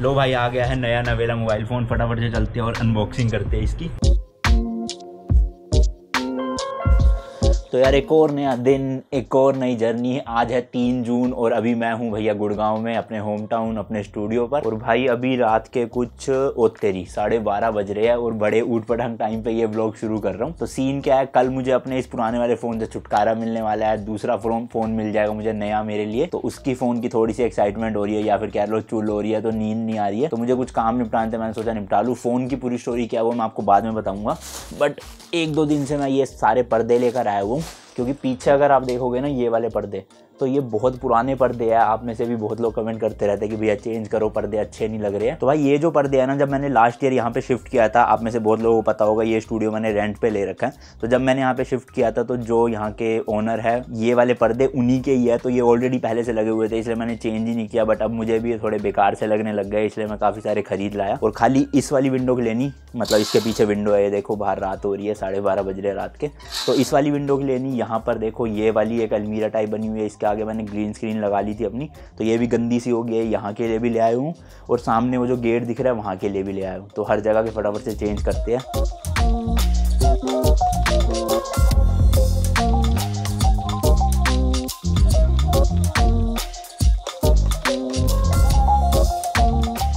लो भाई आ गया है नया नवेला मोबाइल फ़ोन फटाफट से चलते हैं और अनबॉक्सिंग करते हैं इसकी तो यार एक और नया दिन एक और नई जर्नी है आज है तीन जून और अभी मैं हूँ भैया गुड़गांव में अपने होम टाउन अपने स्टूडियो पर और भाई अभी रात के कुछ ओतरी साढ़े बारह बज रहे हैं और बड़े ऊट पटंग टाइम पे ये ब्लॉग शुरू कर रहा हूँ तो सीन क्या है कल मुझे अपने इस पुराने वाले फ़ोन से छुटकारा मिलने वाला है दूसरा फोन फोन मिल जाएगा मुझे नया मेरे लिए तो उसकी फ़ोन की थोड़ी सी एक्साइटमेंट हो रही है या फिर कह लो चूल हो रही है तो नींद नहीं आ रही है तो मुझे कुछ काम निपटाने थे मैंने सोचा निपटा लूँ फ़ोन की पूरी स्टोरी क्या वो मैं आपको बाद में बताऊंगा बट एक दो दिन से मैं ये सारे पर्दे लेकर आया हुआ क्योंकि पीछे अगर आप देखोगे ना ये वाले पर्दे तो ये बहुत पुराने पर्दे हैं आप में से भी बहुत लोग कमेंट करते रहते हैं कि भैया चेंज करो पर्दे अच्छे नहीं लग रहे हैं तो भाई ये जो पर्दे हैं ना जब मैंने लास्ट ईयर यहाँ पे शिफ्ट किया था आप में से बहुत लोगों को पता होगा ये स्टूडियो मैंने रेंट पे ले रखा है तो जब मैंने यहाँ पे शिफ्ट किया था तो जो यहाँ के ओनर है ये वाले पर्दे उन्हीं के ही है तो ये ऑलरेडी पहले से लगे हुए थे इसलिए मैंने चेंज ही नहीं किया बट अब मुझे भी थोड़े बेकार से लगने लग गए इसलिए मैं काफ़ी सारे खरीद लाया और खाली इस वाली विंडो को लेनी मतलब इसके पीछे विंडो है देखो बाहर रात हो रही है साढ़े बज रहे रात के तो इस वाली विंडो की लेनी यहाँ पर देखो ये वाली एक अलमीरा टाइप बनी हुई है इसका आगे मैंने ग्रीन स्क्रीन लगा ली थी अपनी तो ये भी गंदी सी हो गई है यहाँ के लिए भी ले आया हूँ और सामने वो जो गेट दिख रहा है वहाँ के लिए भी ले आया हूँ तो हर जगह के फटाफट से चेंज करते हैं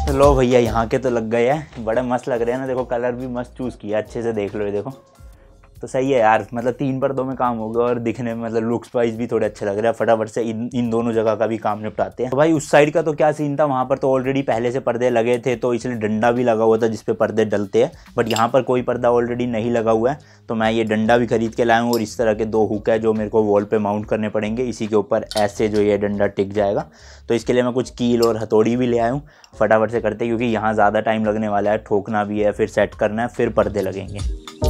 तो लो भैया यहाँ के तो लग गए हैं बड़े मस्त लग रहे हैं ना देखो कलर भी मस्त चूज़ किया अच्छे से देख लो ये देखो तो सही है यार मतलब तीन पर्दों में काम हो गया और दिखने में मतलब लुक्स वाइज भी थोड़े अच्छे लग रहे हैं फटाफट से इन इन दोनों जगह का भी काम निपटाते हैं तो भाई उस साइड का तो क्या सीन था वहाँ पर तो ऑलरेडी पहले से पर्दे लगे थे तो इसलिए डंडा भी लगा हुआ था जिसपे पर्दे डलते हैं बट यहाँ पर कोई पर्दा ऑलरेडी नहीं लगा हुआ है तो मैं ये डंडा भी खरीद के लाया हूँ और इस तरह के दो हुक है जो मेरे को वॉल पर माउंट करने पड़ेंगे इसी के ऊपर ऐसे जो ये डंडा टिक जाएगा तो इसके लिए मैं कुछ कील और हथौड़ी भी ले आया हूँ फटाफट से करते क्योंकि यहाँ ज़्यादा टाइम लगने वाला है ठोकना भी है फिर सेट करना है फिर पर्दे लगेंगे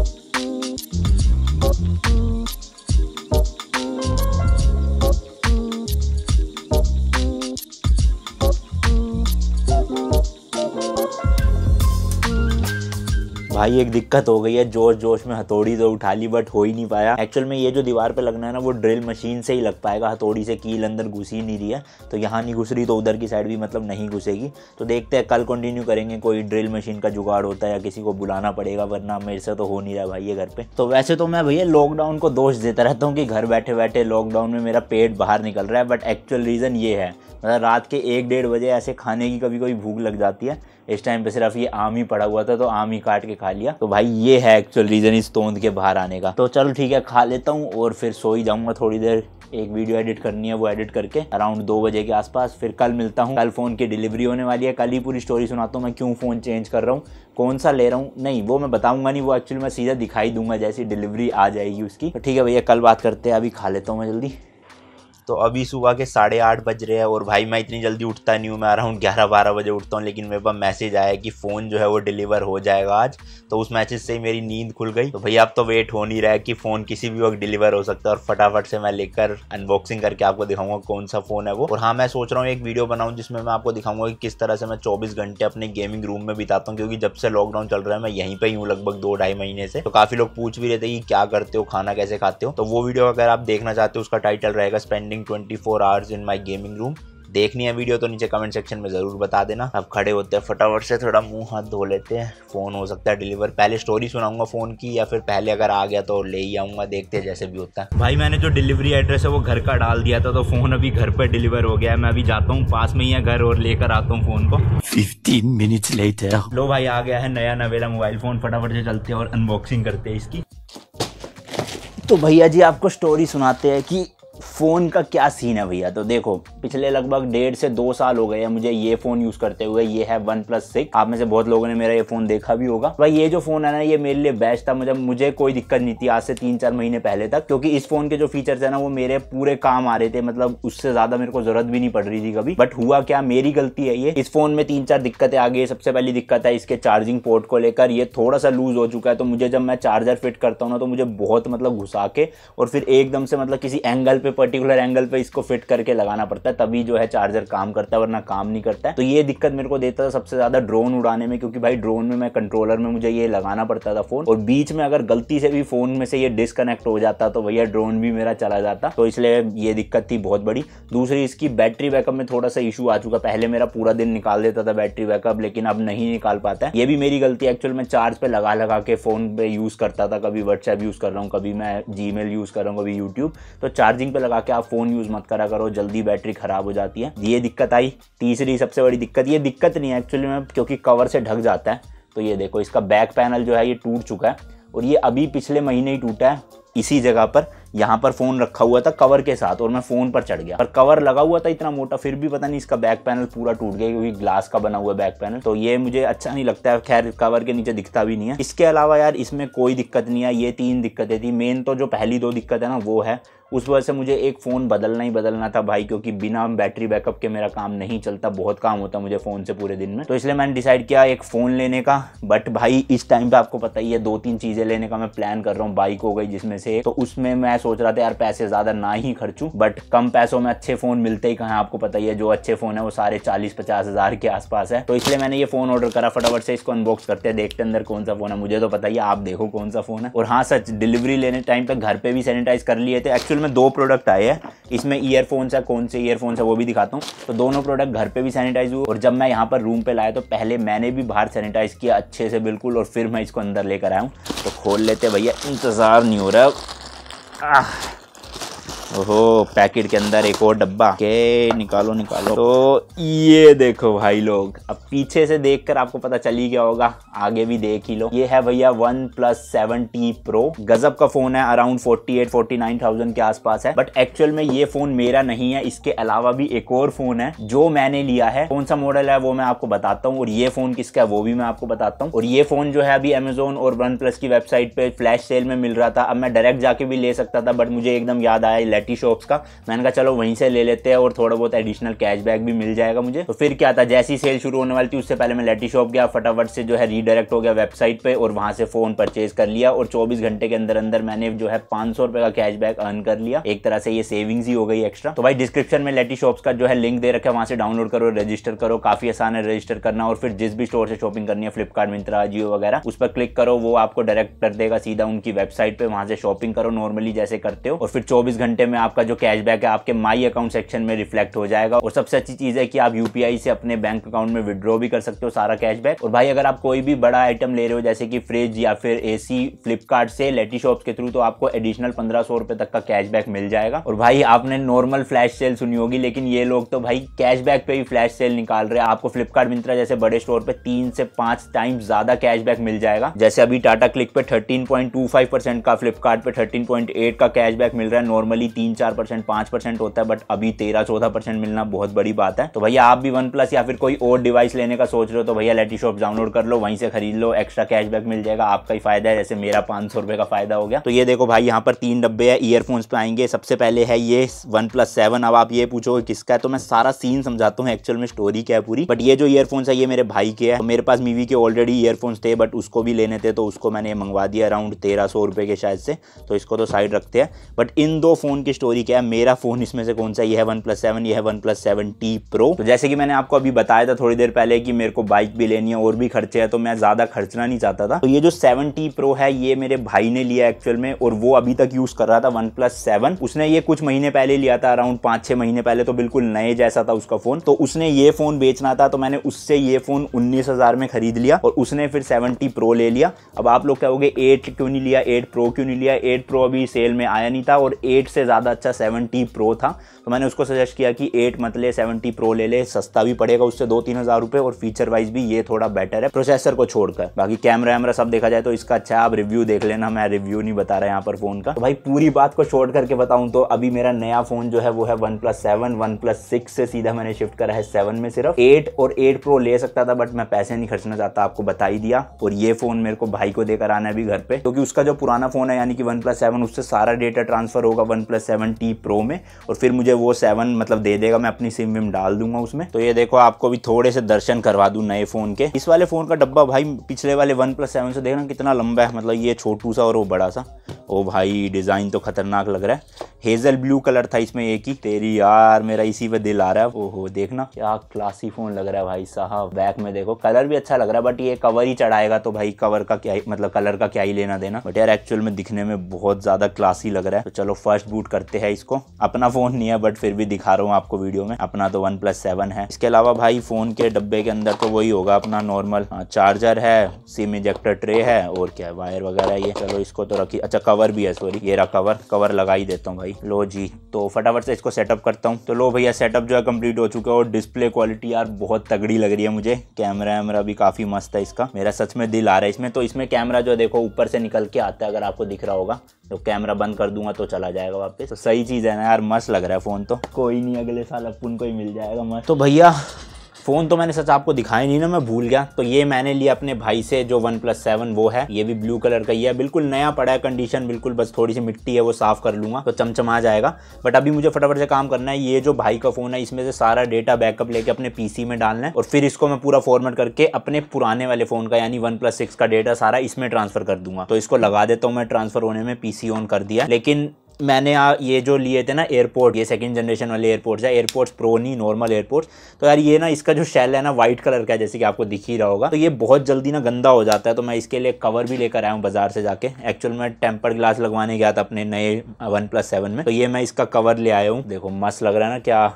भाई एक दिक्कत हो गई है जोश जोश में हथौड़ी तो उठा ली बट हो ही नहीं पाया एक्चुअल में ये जो दीवार पे लगना है ना वो ड्रिल मशीन से ही लग पाएगा हथौड़ी से कील अंदर घुस ही नहीं रही है तो यहाँ नहीं घुस रही तो उधर की साइड भी मतलब नहीं घुसेगी तो देखते हैं कल कंटिन्यू करेंगे कोई ड्रिल मशीन का जुगाड़ होता है या किसी को बुलाना पड़ेगा वरना मेरे से तो हो नहीं रहा भाई ये घर पे तो वैसे तो मैं भैया लॉकडाउन को दोष देता रहता हूँ कि घर बैठे बैठे लॉकडाउन में मेरा पेट बाहर निकल रहा है बट एक्चुअल रीज़न ये है मतलब रात के एक डेढ़ बजे ऐसे खाने की कभी कभी भूख लग जाती है इस टाइम पे सिर्फ ये आम ही पड़ा हुआ था तो आम ही काट के खा लिया तो भाई ये है एक्चुअल रीज़न इस तोंद के बाहर आने का तो चलो ठीक है खा लेता हूँ और फिर सो ही जाऊँगा थोड़ी देर एक वीडियो एडिट करनी है वो एडिट करके अराउंड दो बजे के आसपास फिर कल मिलता हूँ कल फ़ोन की डिलीवरी होने वाली है कल ही पूरी स्टोरी सुनाता हूँ मैं क्यों फ़ोन चेंज कर रहा हूँ कौन सा ले रहा हूँ नहीं वो मैं बताऊँगा नहीं वो एक्चुअली मैं सीधा दिखाई दूंगा जैसी डिलीवरी आ जाएगी उसकी तो ठीक है भैया कल बात करते हैं अभी खा लेता हूँ मैं जल्दी तो अभी सुबह के साढ़े आठ बज रहे हैं और भाई मैं इतनी जल्दी उठता नहीं हूँ मैं अराउंड ग्यारह बारह बजे उठता हूँ लेकिन मेरे पास मैसेज आया कि फ़ोन जो है वो डिलीवर हो जाएगा आज तो उस मैसेज से ही मेरी नींद खुल गई तो भाई आप तो वेट हो नहीं रहा है कि फ़ोन किसी भी वक्त डिलीवर हो सकता है और फटाफट से मैं लेकर अनबॉक्सिंग करके आपको दिखाऊंगा कौन सा फ़ोन है वो और हाँ मैं सोच रहा हूँ एक वीडियो बनाऊँ जिसमें मैं आपको दिखाऊंगा कि किस तरह से मैं चौबीस घंटे अपने गेमिंग रूम में बिताता हूँ क्योंकि जब से लॉकडाउन चल रहा है मैं यहीं पर ही हूँ लगभग दो ढाई महीने से तो काफ़ी लोग पूछ भी रहे थे कि क्या करते हो खाना कैसे खाते हो तो वो वीडियो अगर आप देखना चाहते हो उसका टाइटल रहेगा spending in 24 hours in my gaming room देखनी है वीडियो तो नीचे कमेंट सेक्शन में ज़रूर बता देना अब खड़े होते हैं फटाफट से थोड़ा मुंह हाथ धो लेते हैं फ़ोन हो सकता है डिलीवर पहले स्टोरी सुनाऊंगा फ़ोन की या फिर पहले अगर आ गया तो ले ही आऊंगा देखते हैं जैसे भी होता है भाई मैंने जो डिलीवरी एड्रेस है वो घर का डाल दिया था तो फ़ोन अभी घर पर डिलीवर हो गया है मैं अभी जाता हूँ पास में ही है घर और लेकर आता हूँ फ़ोन को फिफ्टीन मिनट लेट लो भाई आ गया है नया नवेला मोबाइल फ़ोन फटाफट से चलते हैं और अनबॉक्सिंग करते हैं इसकी तो भैया जी आपको स्टोरी सुनाते हैं कि फ़ोन का क्या सीन है भैया तो देखो पिछले लगभग डेढ़ से दो साल हो गए हैं मुझे ये फ़ोन यूज़ करते हुए ये है वन प्लस सिक्स आप में से बहुत लोगों ने मेरा ये फ़ोन देखा भी होगा भाई ये जो फ़ोन है ना ये मेरे लिए बेस्ट था मुझे मुझे कोई दिक्कत नहीं थी आज से तीन चार महीने पहले तक क्योंकि इस फ़ोन के जो फीचर्स है ना वो मेरे पूरे काम आ रहे थे मतलब उससे ज़्यादा मेरे को ज़रूरत भी नहीं पड़ रही थी कभी बट हुआ क्या मेरी गलती है ये इस फ़ोन में तीन चार दिक्कतें आ गई सबसे पहली दिक्कत है इसके चार्जिंग पोर्ट को लेकर ये थोड़ा सा लूज़ हो चुका है तो मुझे जब मैं चार्जर फिट करता हूँ ना तो मुझे बहुत मतलब घुसा के और फिर एकदम से मतलब किसी एंगल पे पे पर्टिकुलर एंगल पे इसको फिट करके लगाना पड़ता है तभी जो है चार्जर काम करता है वरना काम नहीं करता है तो ये दिक्कत मेरे को देता था सबसे ज़्यादा ड्रोन उड़ाने में क्योंकि भाई ड्रोन में मैं कंट्रोलर में मुझे ये लगाना पड़ता था फ़ोन और बीच में अगर गलती से भी फ़ोन में से ये डिसकनेक्ट हो जाता तो भैया ड्रोन भी मेरा चला जाता तो इसलिए ये दिक्कत थी बहुत बड़ी दूसरी इसकी बैटरी बैकअप में थोड़ा सा इशू आ चुका पहले मेरा पूरा दिन निकाल देता था बैटरी बैकअप लेकिन अब नहीं निकाल पाता है ये भी मेरी गलती एक्चुअल मैं चार्ज पे लगा लगा के फ़ोन पे यूज़ करता था कभी व्हाट्सएप यूज़ कर रहा हूँ कभी मैं जी यूज़ कर रहा हूँ कभी यूट्यूब तो चार्जिंग चार्जिंग पे लगा के आप फोन यूज मत करा करो जल्दी बैटरी खराब हो जाती है ये दिक्कत आई तीसरी सबसे बड़ी दिक्कत ये दिक्कत नहीं है एक्चुअली में क्योंकि कवर से ढक जाता है तो ये देखो इसका बैक पैनल जो है ये टूट चुका है और ये अभी पिछले महीने ही टूटा है इसी जगह पर यहाँ पर फ़ोन रखा हुआ था कवर के साथ और मैं फ़ोन पर चढ़ गया पर कवर लगा हुआ था इतना मोटा फिर भी पता नहीं इसका बैक पैनल पूरा टूट गया क्योंकि ग्लास का बना हुआ बैक पैनल तो ये मुझे अच्छा नहीं लगता है खैर कवर के नीचे दिखता भी नहीं है इसके अलावा यार इसमें कोई दिक्कत नहीं है ये तीन दिक्कतें थी मेन तो जो पहली दो दिक्कत है ना वो है उस वजह से मुझे एक फ़ोन बदलना ही बदलना था भाई क्योंकि बिना बैटरी बैकअप के मेरा काम नहीं चलता बहुत काम होता मुझे फ़ोन से पूरे दिन में तो इसलिए मैंने डिसाइड किया एक फ़ोन लेने का बट भाई इस टाइम पे आपको पता ही है दो तीन चीज़ें लेने का मैं प्लान कर रहा हूँ बाइक हो गई जिसमें से तो उसमें मैं सोच रहा था यार पैसे ज्यादा ना ही खर्चू बट कम पैसों में अच्छे फोन मिलते ही कहा आपको पता ही है जो अच्छे फोन है वो सारे चालीस पचास हजार के आसपास है तो इसलिए मैंने ये फोन ऑर्डर करा फटाफट से इसको अनबॉक्स करते हैं देखते अंदर कौन सा फोन है मुझे तो पता ही आप देखो कौन सा फोन है और हाँ सच डिलीवरी लेने टाइम तक घर पे भी सैनिटाइज कर लिए थे एक्चुअल में दो प्रोडक्ट आए हैं इसमें ईयरफोन है कौन से ईयरफोन है वो भी दिखाता हूँ तो दोनों प्रोडक्ट घर पे भी सैनिटाइज हुए और जब मैं यहाँ पर रूम पे लाया तो पहले मैंने भी बाहर सैनिटाइज किया अच्छे से बिल्कुल और फिर मैं इसको अंदर लेकर आया हूँ तो खोल लेते भैया इंतजार नहीं हो रहा Ah. ओहो पैकेट के अंदर एक और डब्बा के निकालो निकालो तो ये देखो भाई लोग अब पीछे से देखकर आपको पता चल ही गया होगा आगे भी देख ही लो ये है भैया one plus seven T pro गजब का फोन है around forty eight forty nine thousand के आसपास है बट एक्चुअल में ये फोन मेरा नहीं है इसके अलावा भी एक और फोन है जो मैंने लिया है कौन सा मॉडल है वो मैं आपको बताता हूँ और ये फोन किसका है वो भी मैं आपको बताता हूँ और ये फोन जो है अभी अमेजोन और वन प्लस की वेबसाइट पे फ्लैश सेल में मिल रहा था अब मैं डायरेक्ट जाके भी ले सकता था बट मुझे एकदम याद आया वैरायटी शॉप्स का मैंने कहा चलो वहीं से ले लेते हैं और थोड़ा बहुत एडिशनल कैशबैक भी मिल जाएगा मुझे तो फिर क्या था जैसी सेल शुरू होने वाली थी उससे पहले मैं लेटी शॉप गया फटाफट से जो है रीडायरेक्ट हो गया वेबसाइट पर और वहाँ से फ़ोन परचेज कर लिया और चौबीस घंटे के अंदर अंदर मैंने जो है पांच सौ का कैशबैक अर्न कर लिया एक तरह से ये सेविंग्स ही हो गई एक्स्ट्रा तो भाई डिस्क्रिप्शन में लेटी शॉप्स का जो है लिंक दे रखा है वहाँ से डाउनलोड करो रजिस्टर करो काफ़ी आसान है रजिस्टर करना और फिर जिस भी स्टोर से शॉपिंग करनी है फ्लिपकार्ट मिंत्रा जियो वगैरह उस पर क्लिक करो वो आपको डायरेक्ट कर देगा सीधा उनकी वेबसाइट पे वहाँ से शॉपिंग करो नॉर्मली जैसे करते हो और फिर चौबीस घंटे में आपका जो कैशबैक है आपके माई अकाउंट सेक्शन में रिफ्लेक्ट हो जाएगा और सबसे अच्छी चीज़ है कि आप यूपीआई से अपने बैंक अकाउंट में विद्रॉ भी कर सकते हो सारा कैशबैक और भाई अगर आप कोई भी बड़ा आइटम ले रहे हो जैसे कि फ्रिज या फिर एसी फ्लिपकार्ट से लेटी शॉप के थ्रू तो आपको एडिशनल पंद्रह सौ रुपए तक का कैशबैक मिल जाएगा और भाई आपने नॉर्मल फ्लैश सेल सुनी होगी लेकिन ये लोग तो भाई कैशबैक पे भी फ्लैश सेल निकाल रहे हैं आपको फ्लिपकार्ट मिंत्रा जैसे बड़े स्टोर पे तीन से पांच टाइम ज्यादा कैशबैक मिल जाएगा जैसे अभी टाटा क्लिक पे thirteen point two five percent का फ्लिपकार्ट पे थर्टीन का कैशबैक मिल रहा है नॉर्मली तीन चार परसेंट पांच परसेंट होता है बट अभी तेरह चौदह परसेंट मिलना बहुत बड़ी बात है तो भैया आप भी वन प्लस या फिर कोई और डिवाइस लेने का सोच रहे हो तो भैया लेटी शॉप डाउनलोड कर लो वहीं से खरीद लो एक्स्ट्रा कैशबैक मिल जाएगा आपका ही फायदा है जैसे मेरा पांच सौ का फायदा हो गया तो ये देखो भाई यहाँ पर तीन डब्बे है ईयरफोन्स पे आएंगे सबसे पहले है ये वन प्लस सेवन अब आप ये पूछो किसका है तो मैं सारा सीन समझाता हूँ एक्चुअल में स्टोरी क्या है पूरी बट ये जो ईयरफोन्स है ये मेरे भाई के है तो मेरे पास मीवी के ऑलरेडी ईयरफोन्स थे बट उसको भी लेने थे तो उसको मैंने मंगवा दिया अराउंड तेरह सौ रुपए के शायद से तो इसको तो साइड रखते हैं बट इन दो फोन फ़ोन की स्टोरी क्या है मेरा फ़ोन इसमें से कौन सा यह वन प्लस सेवन यह one plus seven T pro तो जैसे कि मैंने आपको अभी बताया था थोड़ी देर पहले कि मेरे को बाइक भी लेनी है और भी खर्चे है तो मैं ज़्यादा खर्चना नहीं चाहता था तो ये जो सेवन टी प्रो है ये मेरे भाई ने लिया एक्चुअल में और वो अभी तक यूज़ कर रहा था वन प्लस सेवन उसने ये कुछ महीने पहले लिया था अराउंड पांच छह महीने पहले तो बिल्कुल नए जैसा था उसका फ़ोन तो उसने ये फ़ोन बेचना था तो मैंने उससे ये फ़ोन उन्नीस हज़ार में खरीद लिया और उसने फिर सेवनटी प्रो ले लिया अब आप लोग कहोगे एट क्यों नहीं लिया एट प्रो क्यों नहीं लिया एट प्रो अभी सेल में आया नहीं था और एट से ज़्यादा अच्छा सेवेंटी प्रो था तो मैंने उसको सजेस्ट किया कि एट मत ले सेवनटी प्रो ले ले सस्ता भी पड़ेगा उससे दो तीन हज़ार रुपये और फीचर वाइज भी ये थोड़ा बेटर है प्रोसेसर को छोड़कर बाकी कैमरा वैमरा सब देखा जाए तो इसका अच्छा आप रिव्यू देख लेना मैं रिव्यू नहीं बता रहा यहाँ पर फ़ोन का तो भाई पूरी बात को छोड़ करके बताऊँ तो अभी मेरा नया फ़ोन जो है वो है one plus seven one plus six से सीधा मैंने शिफ्ट करा है सेवन में सिर्फ एट और एट प्रो ले सकता था बट मैं पैसे नहीं खर्चना चाहता आपको बता ही दिया और ये फ़ोन मेरे को भाई को देकर आना है अभी घर पर क्योंकि उसका जो पुराना फ़ोन है यानी कि वन प्लस सेवन उससे सारा डेटा ट्रांसफर होगा one plus seven T pro में और फिर मुझे वो सेवन मतलब दे देगा मैं अपनी सिम विम डाल दूंगा उसमें तो ये देखो आपको भी थोड़े से दर्शन करवा दू नए फ़ोन के इस वाले फ़ोन का डब्बा भाई पिछले वाले वन प्लस सेवन से देखना कितना लंबा है मतलब ये छोटू सा और वो बड़ा सा ओ भाई डिज़ाइन तो खतरनाक लग रहा है हेजल ब्लू कलर था इसमें एक ही तेरी यार मेरा इसी पे दिल आ रहा है ओहो देखना क्या क्लासी फ़ोन लग रहा है भाई साहब बैक में देखो कलर भी अच्छा लग रहा है बट ये कवर ही चढ़ाएगा तो भाई कवर का क्या मतलब कलर का क्या ही लेना देना बट यार एक्चुअल में दिखने में बहुत ज़्यादा क्लासी लग रहा है तो चलो फर्स्ट बूट करते हैं इसको अपना फ़ोन नहीं है बट फिर भी दिखा रहा हूँ आपको वीडियो में अपना तो वन प्लस सेवन है इसके अलावा भाई फ़ोन के डब्बे के अंदर तो वही होगा अपना नॉर्मल चार्जर हाँ, है सिम इजेक्टर ट्रे है और क्या है वायर वगैरह ये चलो इसको तो रखी अच्छा कवर भी है सॉरी ये कवर कवर लगा ही देता हूँ भाई लो जी तो फटाफट से इसको सेटअप करता हूँ तो लो भैया सेटअप जो है कम्प्लीट हो चुका है और डिस्प्ले क्वालिटी यार बहुत तगड़ी लग रही है मुझे कैमरा वैमरा भी काफ़ी मस्त है इसका मेरा सच में दिल आ रहा है इसमें तो इसमें कैमरा जो देखो ऊपर से निकल के आता है अगर आपको दिख रहा होगा तो कैमरा बंद कर दूंगा तो चला जाएगा वापस पे तो सही चीज़ है ना यार मस्त लग रहा है फ़ोन तो कोई नहीं अगले साल अपन को ही मिल जाएगा मस्त तो भैया फ़ोन तो मैंने सच आपको दिखाया नहीं ना मैं भूल गया तो ये मैंने लिया अपने भाई से जो वन प्लस सेवन वो है ये भी ब्लू कलर का ही है बिल्कुल नया पड़ा है कंडीशन बिल्कुल बस थोड़ी सी मिट्टी है वो साफ कर लूंगा तो चमचमा जाएगा बट अभी मुझे फटाफट से काम करना है ये जो भाई का फ़ोन है इसमें से सारा डेटा बैकअप लेके अपने पीसी में डालना है और फिर इसको मैं पूरा फॉर्मेट करके अपने पुराने वाले फ़ोन का यानी वन प्लस सिक्स का डेटा सारा इसमें ट्रांसफर कर दूंगा तो इसको लगा देता हूँ मैं ट्रांसफर होने में पीसी ऑन कर दिया लेकिन मैंने यार ये जो लिए थे ना एयरपोर्ट ये सेकंड जनरेशन वाले एयरपोर्ट्स है एयरपोर्ट्स प्रो नहीं नॉर्मल एयरपोर्ट्स तो यार ये ना इसका जो शेल है ना व्हाइट कलर का है जैसे कि आपको दिख ही रहा होगा तो ये बहुत जल्दी ना गंदा हो जाता है तो मैं इसके लिए कवर भी लेकर आया हूँ बाजार से जाके एक्चुअल मैं टेम्पर ग्लास लगवाने गया था अपने नए वन प्लस सेवन में तो ये मैं इसका कवर ले आया हूँ देखो मस्त लग रहा है ना क्या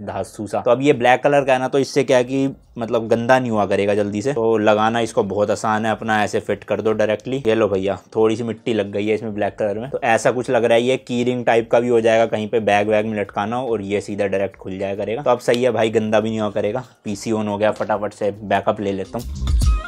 धासू सा तो अब ये ब्लैक कलर का है ना तो इससे क्या है कि मतलब गंदा नहीं हुआ करेगा जल्दी से तो लगाना इसको बहुत आसान है अपना ऐसे फिट कर दो डायरेक्टली ये लो भैया थोड़ी सी मिट्टी लग गई है इसमें ब्लैक कलर में तो ऐसा कुछ लग रहा है ये की रिंग टाइप का भी हो जाएगा कहीं पे बैग वैग में लटकाना हो और ये सीधा डायरेक्ट खुल जाया करेगा तो अब सही है भाई गंदा भी नहीं हुआ करेगा पीसी ऑन हो गया फटाफट से बैकअप ले लेता हूँ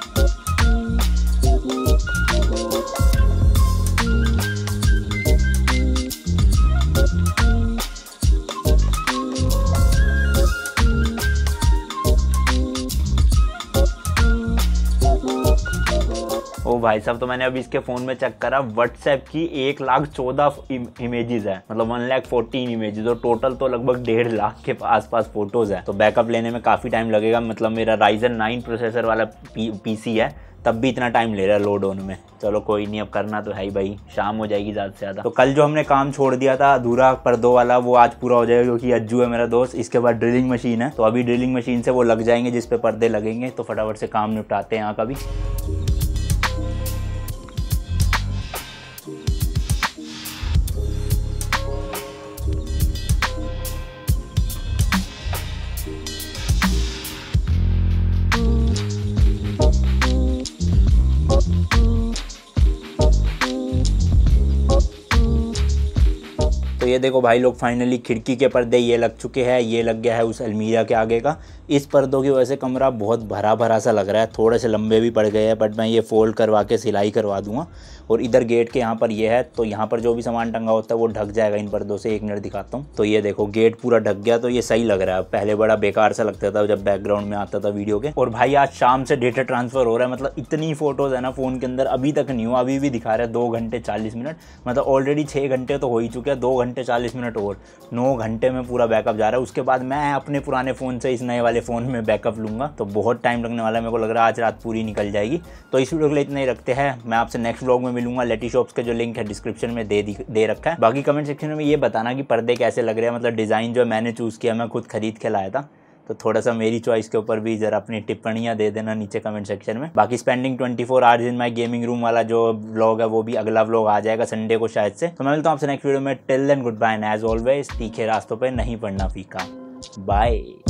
भाई साहब तो मैंने अभी इसके फोन में चेक करा व्हाट्सएप की एक लाख चौदह इमेजेस है मतलब वन लाख फोर्टीन इमेजेस और टोटल तो लगभग डेढ़ लाख के आसपास फोटोज है तो बैकअप लेने में काफी टाइम लगेगा मतलब मेरा राइजन नाइन प्रोसेसर वाला पीसी है तब भी इतना टाइम ले रहा है लोड होने में चलो कोई नहीं अब करना तो है ही भाई शाम हो जाएगी ज़्यादा से ज़्यादा तो कल जो हमने काम छोड़ दिया था अधूरा दो वाला वो आज पूरा हो जाएगा क्योंकि अज्जू है मेरा दोस्त इसके बाद ड्रिलिंग मशीन है तो अभी ड्रिलिंग मशीन से वो लग जाएंगे जिसपे पर्दे लगेंगे तो फटाफट से काम निपटाते हैं यहाँ का भी ये देखो भाई लोग फाइनली खिड़की के पर्दे ये लग चुके हैं ये लग गया है उस अलमीरा के आगे का इस पर्दों की वजह से कमरा बहुत भरा भरा सा लग रहा है थोड़े से लंबे भी पड़ गए हैं बट मैं ये फ़ोल्ड करवा के सिलाई करवा दूंगा और इधर गेट के यहाँ पर ये है तो यहाँ पर जो भी सामान टंगा होता है वो ढक जाएगा इन पर्दों से एक मिनट दिखाता हूँ तो ये देखो गेट पूरा ढक गया तो ये सही लग रहा है पहले बड़ा बेकार सा लगता था जब बैकग्राउंड में आता था वीडियो के और भाई आज शाम से डेटा ट्रांसफ़र हो रहा है मतलब इतनी फ़ोटोज़ है ना फ़ोन के अंदर अभी तक नहीं हुआ अभी भी दिखा रहा है दो घंटे चालीस मिनट मतलब ऑलरेडी छः घंटे तो हो ही चुके हैं दो घंटे चालीस मिनट और नौ घंटे में पूरा बैकअप जा रहा है उसके बाद मैं अपने पुराने फ़ोन से इस नए वाले वाले फ़ोन में बैकअप लूँगा तो बहुत टाइम लगने वाला है मेरे को लग रहा है आज रात पूरी निकल जाएगी तो इस वीडियो के लिए इतना ही रखते हैं मैं आपसे नेक्स्ट ब्लॉग में मिलूंगा लेटी शॉप्स के जो लिंक है डिस्क्रिप्शन में दे दे रखा है बाकी कमेंट सेक्शन में ये बताना कि पर्दे कैसे लग रहे हैं मतलब डिज़ाइन जो मैंने चूज़ किया मैं खुद खरीद के लाया था तो थोड़ा सा मेरी चॉइस के ऊपर भी जरा अपनी टिप्पणियाँ दे देना नीचे कमेंट सेक्शन में बाकी spending 24 four hours in my gaming room वाला जो व्लॉग है वो भी अगला व्लॉग आ जाएगा संडे को शायद से तो मैं मिलता हूँ आपसे नेक्स्ट वीडियो में till then good bye and as always तीखे रास्तों पर नहीं पढ़ना फीका बाय